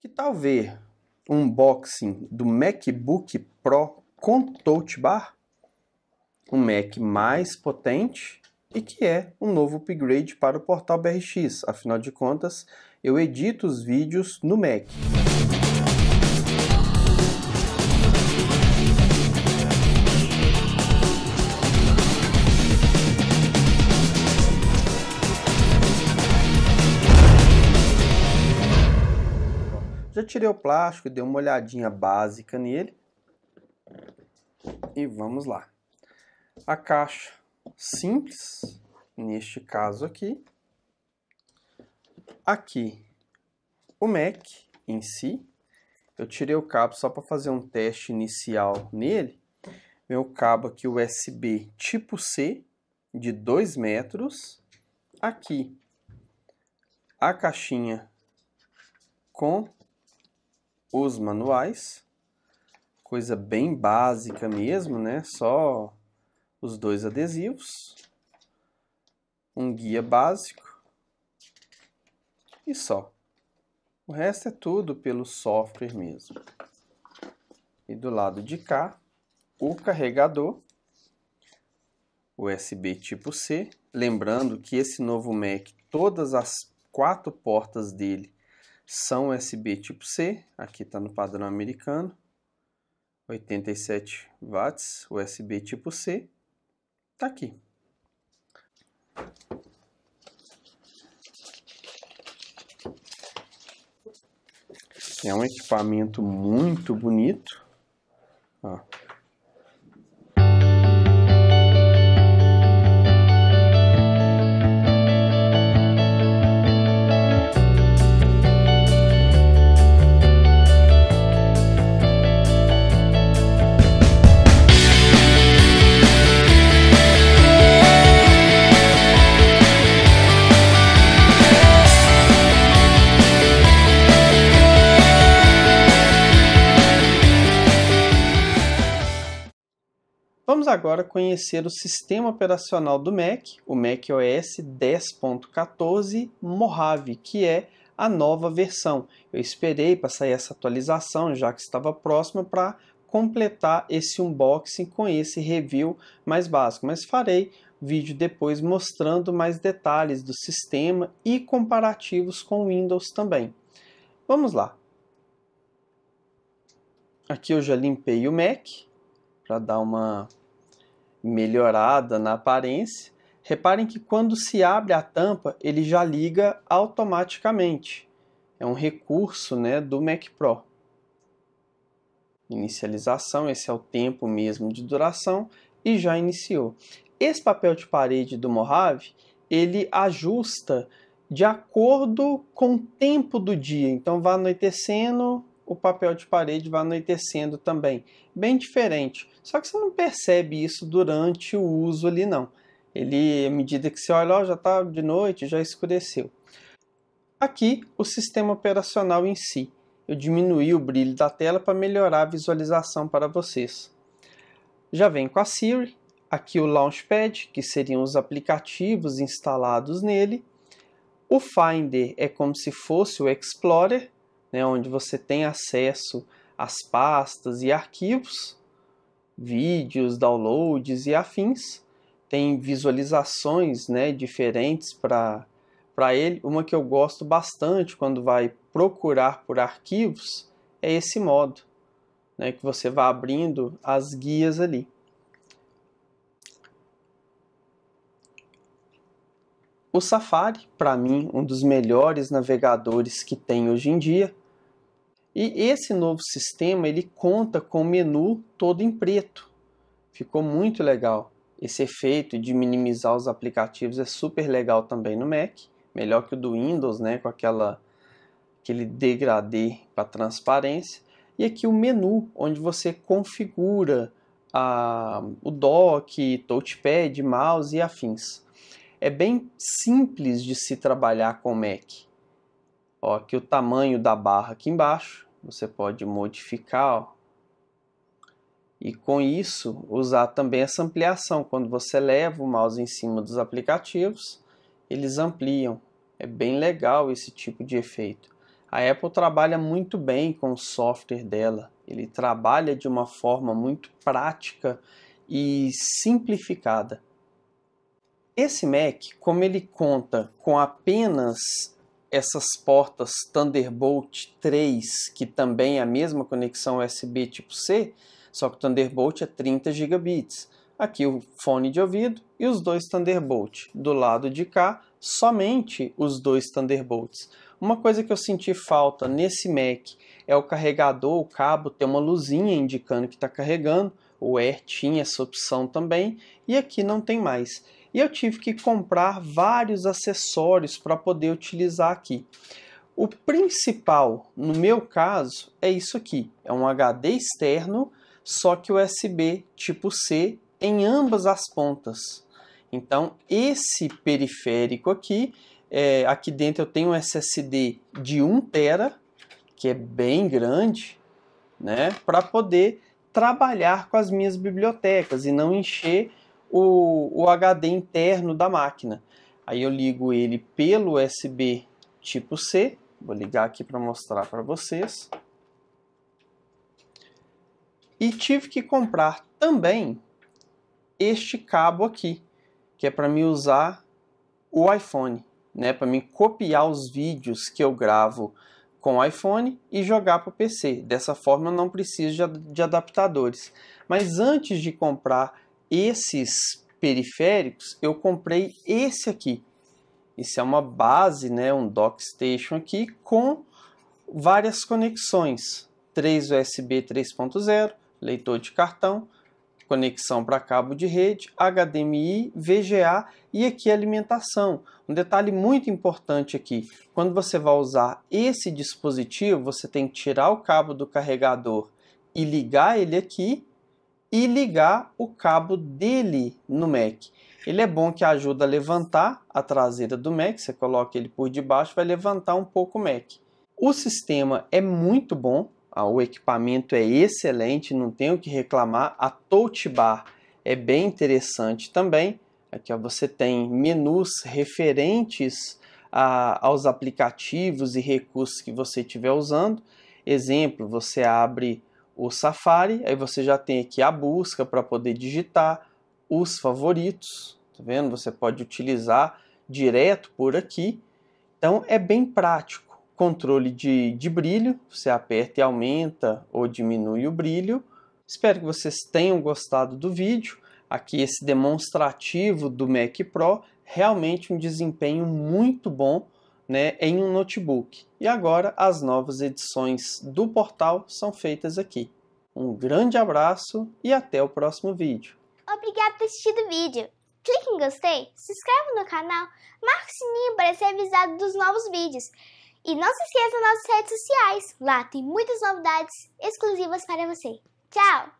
Que tal ver um unboxing do MacBook Pro com Touch Bar? Um Mac mais potente e que é um novo upgrade para o portal BRX. Afinal de contas, eu edito os vídeos no Mac. Já tirei o plástico, dei uma olhadinha básica nele. E vamos lá. A caixa simples, neste caso aqui. Aqui, o Mac em si. Eu tirei o cabo só para fazer um teste inicial nele. Meu cabo aqui USB tipo C, de 2 metros. Aqui, a caixinha com os manuais, coisa bem básica mesmo, né? Só os dois adesivos, um guia básico e só. O resto é tudo pelo software mesmo. E do lado de cá, o carregador USB tipo C. Lembrando que esse novo Mac, todas as quatro portas dele são USB tipo C, aqui está no padrão americano, 87 watts, USB tipo C, está aqui. É um equipamento muito bonito, ó. Vamos agora conhecer o sistema operacional do Mac, o Mac OS 10.14 Mojave, que é a nova versão. Eu esperei para sair essa atualização, já que estava próxima, para completar esse unboxing com esse review mais básico, mas farei vídeo depois mostrando mais detalhes do sistema e comparativos com o Windows também. Vamos lá. Aqui eu já limpei o Mac, para dar uma melhorada na aparência. Reparem que quando se abre a tampa, ele já liga automaticamente. É um recurso né, do Mac Pro. Inicialização, esse é o tempo mesmo de duração, e já iniciou. Esse papel de parede do Mojave, ele ajusta de acordo com o tempo do dia. Então, vai anoitecendo, o papel de parede vai anoitecendo também. Bem diferente. Só que você não percebe isso durante o uso ali não. Ele, à medida que você olha, ó, já está de noite, já escureceu. Aqui, o sistema operacional em si. Eu diminuí o brilho da tela para melhorar a visualização para vocês. Já vem com a Siri, aqui o Launchpad, que seriam os aplicativos instalados nele. O Finder é como se fosse o Explorer, né, onde você tem acesso às pastas e arquivos, vídeos, downloads e afins. Tem visualizações né, diferentes para ele. Uma que eu gosto bastante quando vai procurar por arquivos é esse modo, né, que você vai abrindo as guias ali. O Safari, para mim, um dos melhores navegadores que tem hoje em dia. E esse novo sistema, ele conta com o menu todo em preto. Ficou muito legal. Esse efeito de minimizar os aplicativos é super legal também no Mac, melhor que o do Windows, né, com aquela aquele degradê para transparência. E aqui o menu, onde você configura a, ah, o dock, touchpad, mouse e afins é bem simples de se trabalhar com o Mac. Ó, aqui o tamanho da barra aqui embaixo, você pode modificar ó, e com isso usar também essa ampliação. Quando você leva o mouse em cima dos aplicativos, eles ampliam. É bem legal esse tipo de efeito. A Apple trabalha muito bem com o software dela. Ele trabalha de uma forma muito prática e simplificada. Esse Mac, como ele conta com apenas essas portas Thunderbolt 3, que também é a mesma conexão USB tipo C, só que o Thunderbolt é 30 gigabits. Aqui o fone de ouvido e os dois Thunderbolt. Do lado de cá, somente os dois Thunderbolts. Uma coisa que eu senti falta nesse Mac é o carregador, o cabo, ter uma luzinha indicando que está carregando. O Air tinha essa opção também e aqui não tem mais e eu tive que comprar vários acessórios para poder utilizar aqui. O principal, no meu caso, é isso aqui. É um HD externo, só que USB tipo C em ambas as pontas. Então, esse periférico aqui, é, aqui dentro eu tenho um SSD de 1 tera, que é bem grande, né, para poder trabalhar com as minhas bibliotecas e não encher o, o HD interno da máquina. Aí eu ligo ele pelo USB tipo C, vou ligar aqui para mostrar para vocês. E tive que comprar também este cabo aqui, que é para me usar o iPhone, né, para me copiar os vídeos que eu gravo com o iPhone e jogar para o PC. Dessa forma eu não preciso de adaptadores. Mas antes de comprar esses periféricos, eu comprei esse aqui. esse é uma base, né, um dock station aqui com várias conexões, 3 USB 3.0, leitor de cartão, conexão para cabo de rede, HDMI, VGA e aqui alimentação. Um detalhe muito importante aqui, quando você vai usar esse dispositivo, você tem que tirar o cabo do carregador e ligar ele aqui e ligar o cabo dele no Mac. Ele é bom que ajuda a levantar a traseira do Mac, você coloca ele por debaixo, vai levantar um pouco o Mac. O sistema é muito bom, ah, o equipamento é excelente, não tenho o que reclamar. A touch bar é bem interessante também. Aqui ó, você tem menus referentes a, ah, aos aplicativos e recursos que você estiver usando. Exemplo, você abre o Safari, aí você já tem aqui a busca para poder digitar, os favoritos, tá vendo? Você pode utilizar direto por aqui. Então é bem prático. Controle de, de brilho, você aperta e aumenta ou diminui o brilho. Espero que vocês tenham gostado do vídeo. Aqui esse demonstrativo do Mac Pro, realmente um desempenho muito bom né, em um notebook. E agora as novas edições do portal são feitas aqui. Um grande abraço e até o próximo vídeo. Obrigado por assistir o vídeo. Clique em gostei, se inscreva no canal, marque o sininho para ser avisado dos novos vídeos. E não se esqueça das nossas redes sociais, lá tem muitas novidades exclusivas para você. Tchau!